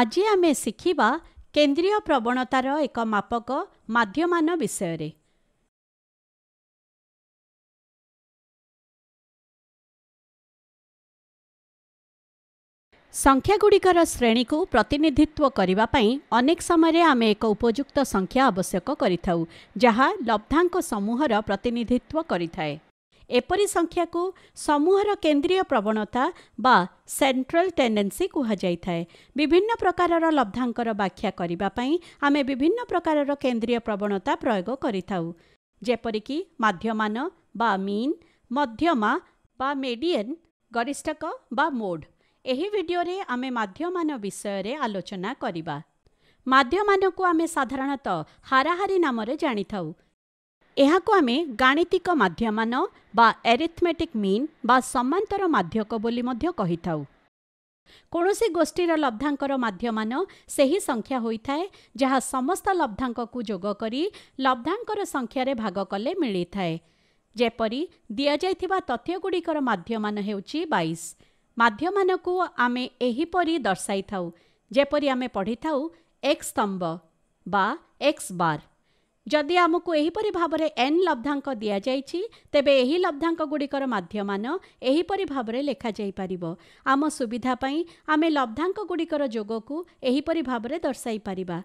ଆଜି ଆମେ ଶିଖିବା କେନ୍ଦ୍ରୀୟ ପ୍ରବଣତାର ଏକ ମାପକ ମାଧ୍ୟମାନ ବିଷୟରେ ସଂଖ୍ୟାଗୁଡ଼ିକର ଶ୍ରେଣୀକୁ ପ୍ରତିନିଧିତ୍ୱ କରିବା ପାଇଁ ଅନେକ ସମୟରେ ଆମେ ଏକ ଉପଯୁକ୍ତ ସଂଖ୍ୟା ଆବଶ୍ୟକ କରିଥାଉ ଯାହା ଲବ୍ଧାଙ୍କ ସମୂହର ପ୍ରତିନିଧିତ୍ୱ କରିଥାଏ ଏପରି ସଂଖ୍ୟାକୁ ସମୂହର କେନ୍ଦ୍ରୀୟ ପ୍ରବଣତା ବା ସେଣ୍ଟ୍ରାଲ ଟେଣ୍ଡେନ୍ସି କୁହାଯାଇଥାଏ ବିଭିନ୍ନ ପ୍ରକାରର ଲବ୍ଧାଙ୍କର ବ୍ୟାଖ୍ୟା କରିବା ପାଇଁ ଆମେ ବିଭିନ୍ନ ପ୍ରକାରର କେନ୍ଦ୍ରୀୟ ପ୍ରବଣତା ପ୍ରୟୋଗ କରିଥାଉ ଯେପରିକି ମାଧ୍ୟମାନ ବା ମିନ୍ ମଧ୍ୟମା ବା ମେଡ଼ିଏନ୍ ଗରିଷ୍ଠକ ବା ମୋଡ଼ ଏହି ଭିଡ଼ିଓରେ ଆମେ ମାଧ୍ୟମାନ ବିଷୟରେ ଆଲୋଚନା କରିବା ମାଧ୍ୟମାନଙ୍କୁ ଆମେ ସାଧାରଣତଃ ହାରାହାରି ନାମରେ ଜାଣିଥାଉ ଏହାକୁ ଆମେ ଗାଣିତିକ ମାଧ୍ୟମାନ ବା ଏରିଥମେଟିକ୍ ମିନ୍ ବା ସମାନ୍ତର ମାଧ୍ୟକ ବୋଲି ମଧ୍ୟ କହିଥାଉ କୌଣସି ଗୋଷ୍ଠୀର ଲବ୍ଧାଙ୍କର ମାଧ୍ୟମାନ ସେହି ସଂଖ୍ୟା ହୋଇଥାଏ ଯାହା ସମସ୍ତ ଲବ୍ଧାଙ୍କକୁ ଯୋଗ କରି ଲବ୍ଧାଙ୍କର ସଂଖ୍ୟାରେ ଭାଗ କଲେ ମିଳିଥାଏ ଯେପରି ଦିଆଯାଇଥିବା ତଥ୍ୟଗୁଡ଼ିକର ମାଧ୍ୟମାନ ହେଉଛି ବାଇଶ ମାଧ୍ୟମାନକୁ ଆମେ ଏହିପରି ଦର୍ଶାଇଥାଉ ଯେପରି ଆମେ ପଢ଼ିଥାଉ ଏକ୍ସ ସ୍ତମ୍ଭ ବା ଏକ୍ସ ବାର୍ ଯଦି ଆମକୁ ଏହିପରି ଭାବରେ ଏନ୍ ଲବ୍ଧାଙ୍କ ଦିଆଯାଇଛି ତେବେ ଏହି ଲବ୍ଧାଙ୍କଗୁଡ଼ିକର ମାଧ୍ୟମାନ ଏହିପରି ଭାବରେ ଲେଖାଯାଇପାରିବ ଆମ ସୁବିଧା ପାଇଁ ଆମେ ଲବ୍ଧାଙ୍କଗୁଡ଼ିକର ଯୋଗକୁ ଏହିପରି ଭାବରେ ଦର୍ଶାଇପାରିବା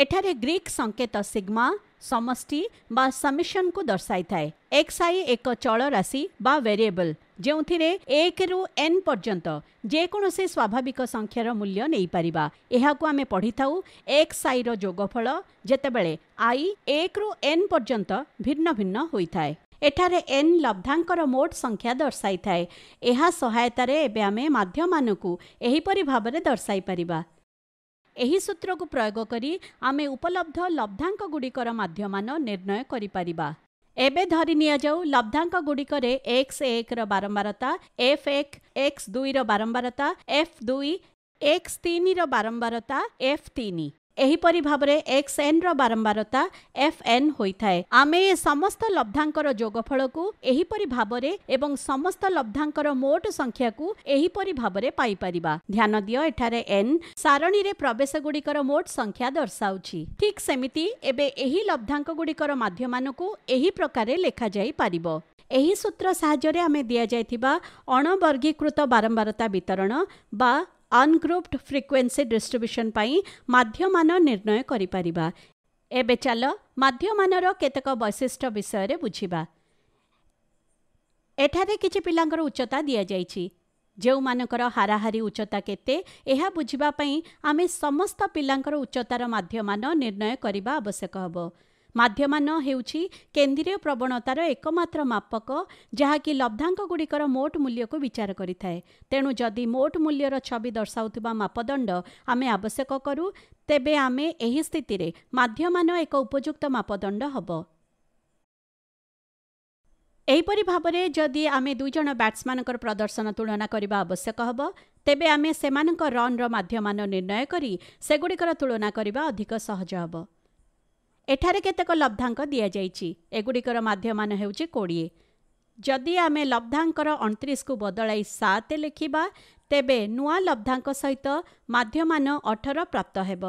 ଏଠାରେ ଗ୍ରୀକ୍ ସଙ୍କେତ ସିଗ୍ମା ସମଷ୍ଟି ବା ସମିଶନକୁ ଦର୍ଶାଇଥାଏ ଏକ୍ସ ଆଇ ଏକ ଚଳରାଶି ବା ଭେରିଏବଲ୍ ଯେଉଁଥିରେ ଏକରୁ ଏନ୍ ପର୍ଯ୍ୟନ୍ତ ଯେକୌଣସି ସ୍ୱାଭାବିକ ସଂଖ୍ୟାର ମୂଲ୍ୟ ନେଇପାରିବା ଏହାକୁ ଆମେ ପଢ଼ିଥାଉ ଏକ୍ସ ଆଇର ଯୋଗଫଳ ଯେତେବେଳେ ଆଇ ଏକରୁ ଏନ୍ ପର୍ଯ୍ୟନ୍ତ ଭିନ୍ନ ଭିନ୍ନ ହୋଇଥାଏ ଏଠାରେ ଏନ୍ ଲବ୍ଧାଙ୍କର ମୋଟ ସଂଖ୍ୟା ଦର୍ଶାଇଥାଏ ଏହା ସହାୟତାରେ ଏବେ ଆମେ ମାଧ୍ୟମମାନଙ୍କୁ ଏହିପରି ଭାବରେ ଦର୍ଶାଇ ପାରିବା ଏହି ସୂତ୍ରକୁ ପ୍ରୟୋଗ କରି ଆମେ ଉପଲବ୍ଧ ଲବ୍ଧାଙ୍କଗୁଡ଼ିକର ମାଧ୍ୟମାନ ନିର୍ଣ୍ଣୟ କରିପାରିବା ଏବେ ଧରି ନିଆଯାଉ ଲବ୍ଧାଙ୍କଗୁଡ଼ିକରେ ଏକ୍ସ ଏକର ବାରମ୍ବାରତା ଏଫ୍ ଏକ ଏକ୍ସ ଦୁଇର ବାରମ୍ବାରତା ଏଫ୍ ଦୁଇ ଏକ୍ସ ତିନିର ବାରମ୍ବାରତା ଏଫ୍ ତିନି ଏହିପରି ଭାବରେ ଏକ୍ସ ଏନ୍ର ବାରମ୍ବାରତା ଏଫ୍ ଏନ୍ ହୋଇଥାଏ ଆମେ ଏ ସମସ୍ତ ଲବ୍ଧାଙ୍କର ଯୋଗଫଳକୁ ଏହିପରି ଭାବରେ ଏବଂ ସମସ୍ତ ଲବ୍ଧାଙ୍କର ମୋଟ ସଂଖ୍ୟାକୁ ଏହିପରି ଭାବରେ ପାଇପାରିବା ଧ୍ୟାନ ଦିଅ ଏଠାରେ ଏନ୍ ସାରଣୀରେ ପ୍ରବେଶଗୁଡ଼ିକର ମୋଟ ସଂଖ୍ୟା ଦର୍ଶାଉଛି ଠିକ୍ ସେମିତି ଏବେ ଏହି ଲବ୍ଧାଙ୍କଗୁଡ଼ିକର ମାଧ୍ୟମାନଙ୍କୁ ଏହି ପ୍ରକାରେ ଲେଖାଯାଇପାରିବ ଏହି ସୂତ୍ର ସାହାଯ୍ୟରେ ଆମେ ଦିଆଯାଇଥିବା ଅଣବର୍ଗୀକୃତ ବାରମ୍ବାରତା ବିତରଣ ବା ଅନ୍ଗ୍ରୁପ୍ଡ ଫ୍ରିକ୍ୱେନ୍ସି ଡିଷ୍ଟ୍ରିବ୍ୟୁସନ୍ ପାଇଁ ମାଧ୍ୟମାନ ନିର୍ଣ୍ଣୟ କରିପାରିବା ଏବେ ଚାଲ ମାଧ୍ୟମାନର କେତେକ ବୈଶିଷ୍ଟ୍ୟ ବିଷୟରେ ବୁଝିବା ଏଠାରେ କିଛି ପିଲାଙ୍କର ଉଚ୍ଚତା ଦିଆଯାଇଛି ଯେଉଁମାନଙ୍କର ହାରାହାରି ଉଚ୍ଚତା କେତେ ଏହା ବୁଝିବା ପାଇଁ ଆମେ ସମସ୍ତ ପିଲାଙ୍କର ଉଚ୍ଚତାର ମାଧ୍ୟମାନ ନିର୍ଣ୍ଣୟ କରିବା ଆବଶ୍ୟକ ହେବ ମାଧ୍ୟମାନ ହେଉଛି କେନ୍ଦ୍ରୀୟ ପ୍ରବଣତାର ଏକମାତ୍ର ମାପକ ଯାହାକି ଲବ୍ଧାଙ୍କଗୁଡ଼ିକର ମୋଟ ମୂଲ୍ୟକୁ ବିଚାର କରିଥାଏ ତେଣୁ ଯଦି ମୋଟ ମୂଲ୍ୟର ଛବି ଦର୍ଶାଉଥିବା ମାପଦଣ୍ଡ ଆମେ ଆବଶ୍ୟକ କରୁ ତେବେ ଆମେ ଏହି ସ୍ଥିତିରେ ମାଧ୍ୟମାନ ଏକ ଉପଯୁକ୍ତ ମାପଦଣ୍ଡ ହେବ ଏହିପରି ଭାବରେ ଯଦି ଆମେ ଦୁଇଜଣ ବ୍ୟାଟ୍ସମ୍ୟାନଙ୍କର ପ୍ରଦର୍ଶନ ତୁଳନା କରିବା ଆବଶ୍ୟକ ହେବ ତେବେ ଆମେ ସେମାନଙ୍କ ରନ୍ର ମାଧ୍ୟମାନ ନିର୍ଣ୍ଣୟ କରି ସେଗୁଡ଼ିକର ତୁଳନା କରିବା ଅଧିକ ସହଜ ହେବ ଏଠାରେ କେତେକ ଲବ୍ଧାଙ୍କ ଦିଆଯାଇଛି ଏଗୁଡ଼ିକର ମାଧ୍ୟମାନ ହେଉଛି କୋଡ଼ିଏ ଯଦି ଆମେ ଲବ୍ଧାଙ୍କର ଅଣତିରିଶକୁ ବଦଳାଇ ସାତ ଲେଖିବା ତେବେ ନୂଆ ଲବ୍ଧାଙ୍କ ସହିତ ମାଧ୍ୟମାନ ଅଠର ପ୍ରାପ୍ତ ହେବ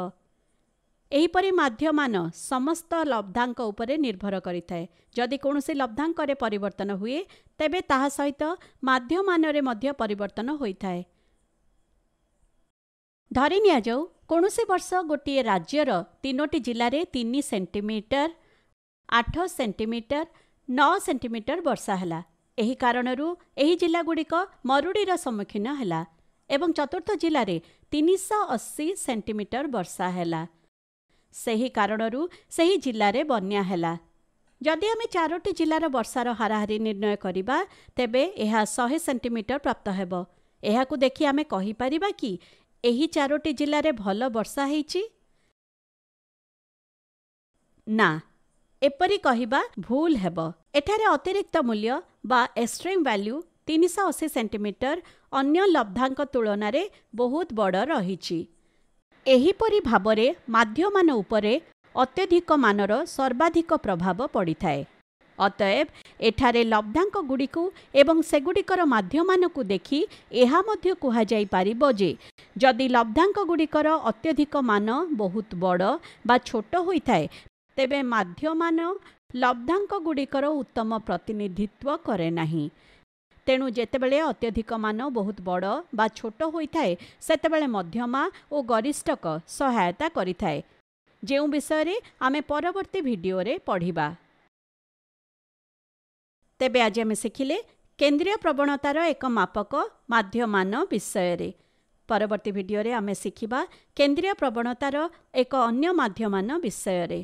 ଏହିପରି ମାଧ୍ୟମାନ ସମସ୍ତ ଲବ୍ଧାଙ୍କ ଉପରେ ନିର୍ଭର କରିଥାଏ ଯଦି କୌଣସି ଲବ୍ଧାଙ୍କରେ ପରିବର୍ତ୍ତନ ହୁଏ ତେବେ ତାହା ସହିତ ମାଧ୍ୟମାନରେ ମଧ୍ୟ ପରିବର୍ତ୍ତନ ହୋଇଥାଏ ଧରି ନିଆଯାଉ କୌଣସି ବର୍ଷ ଗୋଟିଏ ରାଜ୍ୟର ତିନୋଟି ଜିଲ୍ଲାରେ ତିନି ସେଣ୍ଟିମିଟର ଆଠ ସେଣ୍ଟିମିଟର ନଅ ସେଣ୍ଟିମିଟର ବର୍ଷା ହେଲା ଏହି କାରଣରୁ ଏହି ଜିଲ୍ଲାଗୁଡ଼ିକ ମରୁଡ଼ିର ସମ୍ମୁଖୀନ ହେଲା ଏବଂ ଚତୁର୍ଥ ଜିଲ୍ଲାରେ ତିନିଶହ ଅଶୀ ସେଣ୍ଟିମିଟର ବର୍ଷା ହେଲା ସେହି କାରଣରୁ ସେହି ଜିଲ୍ଲାରେ ବନ୍ୟା ହେଲା ଯଦି ଆମେ ଚାରୋଟି ଜିଲ୍ଲାର ବର୍ଷାର ହାରାହାରି ନିର୍ଣ୍ଣୟ କରିବା ତେବେ ଏହା ଶହେ ସେଣ୍ଟିମିଟର ପ୍ରାପ୍ତ ହେବ ଏହାକୁ ଦେଖି ଆମେ କହିପାରିବା କି ଏହି ଚାରୋଟି ଜିଲ୍ଲାରେ ଭଲ ବର୍ଷା ହେଇଛି ନା ଏପରି କହିବା ଭୁଲ ହେବ ଏଠାରେ ଅତିରିକ୍ତ ମୂଲ୍ୟ ବା ଏକ୍ସଟ୍ରିମ୍ ଭାଲ୍ୟୁ ତିନିଶହ ଅଶୀ ସେଣ୍ଟିମିଟର ଅନ୍ୟ ଲବ୍ଧାଙ୍କ ତୁଳନାରେ ବହୁତ ବଡ଼ ରହିଛି ଏହିପରି ଭାବରେ ମାଧ୍ୟମାନ ଉପରେ ଅତ୍ୟଧିକ ମାନର ସର୍ବାଧିକ ପ୍ରଭାବ ପଡ଼ିଥାଏ ଅତଏବ ଏଠାରେ ଲବ୍ଧାଙ୍କଗୁଡ଼ିକୁ ଏବଂ ସେଗୁଡ଼ିକର ମାଧ୍ୟମାନଙ୍କୁ ଦେଖି ଏହା ମଧ୍ୟ କୁହାଯାଇପାରିବ ଯେ ଯଦି ଲବ୍ଧାଙ୍କଗୁଡ଼ିକର ଅତ୍ୟଧିକ ମାନ ବହୁତ ବଡ଼ ବା ଛୋଟ ହୋଇଥାଏ ତେବେ ମାଧ୍ୟମାନ ଲବ୍ଧାଙ୍କଗୁଡ଼ିକର ଉତ୍ତମ ପ୍ରତିନିଧିତ୍ୱ କରେ ନାହିଁ ତେଣୁ ଯେତେବେଳେ ଅତ୍ୟଧିକ ମାନ ବହୁତ ବଡ଼ ବା ଛୋଟ ହୋଇଥାଏ ସେତେବେଳେ ମଧ୍ୟମା ଓ ଗରିଷ୍ଠକ ସହାୟତା କରିଥାଏ ଯେଉଁ ବିଷୟରେ ଆମେ ପରବର୍ତ୍ତୀ ଭିଡ଼ିଓରେ ପଢ଼ିବା ତେବେ ଆଜି ଆମେ ଶିଖିଲେ କେନ୍ଦ୍ରୀୟ ପ୍ରବଣତାର ଏକ ମାପକ ମାଧ୍ୟମାନ ବିଷୟରେ ପରବର୍ତ୍ତୀ ଭିଡ଼ିଓରେ ଆମେ ଶିଖିବା କେନ୍ଦ୍ରୀୟ ପ୍ରବଣତାର ଏକ ଅନ୍ୟ ମାଧ୍ୟମାନ ବିଷୟରେ